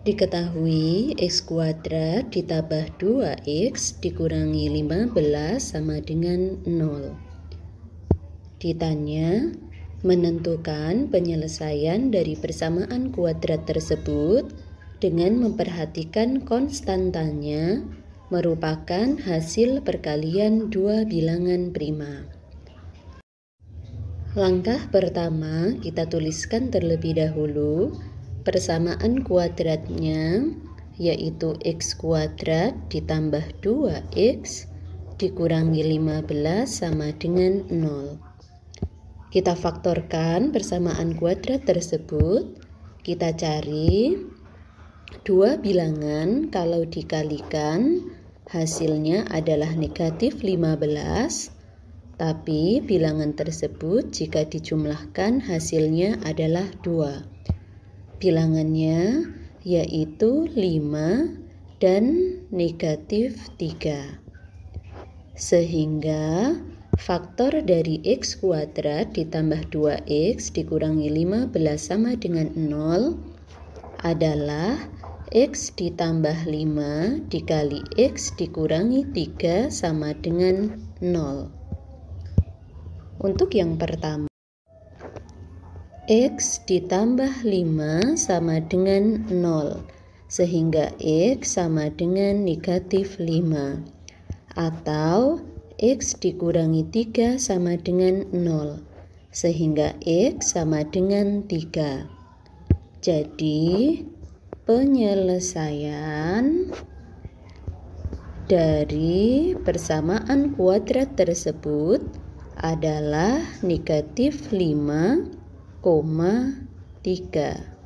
Diketahui x kuadrat ditambah 2x dikurangi 15 sama dengan 0. Ditanya, menentukan penyelesaian dari persamaan kuadrat tersebut dengan memperhatikan konstantanya merupakan hasil perkalian dua bilangan prima. Langkah pertama kita tuliskan terlebih dahulu Persamaan kuadratnya yaitu x kuadrat ditambah 2x dikurangi 15 sama dengan 0. Kita faktorkan persamaan kuadrat tersebut. Kita cari dua bilangan kalau dikalikan hasilnya adalah negatif 15 tapi bilangan tersebut jika dijumlahkan hasilnya adalah 2 bilangannya yaitu 5 dan negatif 3 sehingga faktor dari x kuadrat ditambah 2x dikurangi 15 sama dengan 0 adalah x ditambah 5 dikali x dikurangi 3 sama dengan 0 untuk yang pertama X ditambah 5 sama dengan 0 sehingga X sama dengan negatif 5 atau X dikurangi 3 sama dengan 0 sehingga X sama dengan 3 jadi penyelesaian dari persamaan kuadrat tersebut adalah negatif 5 koma 3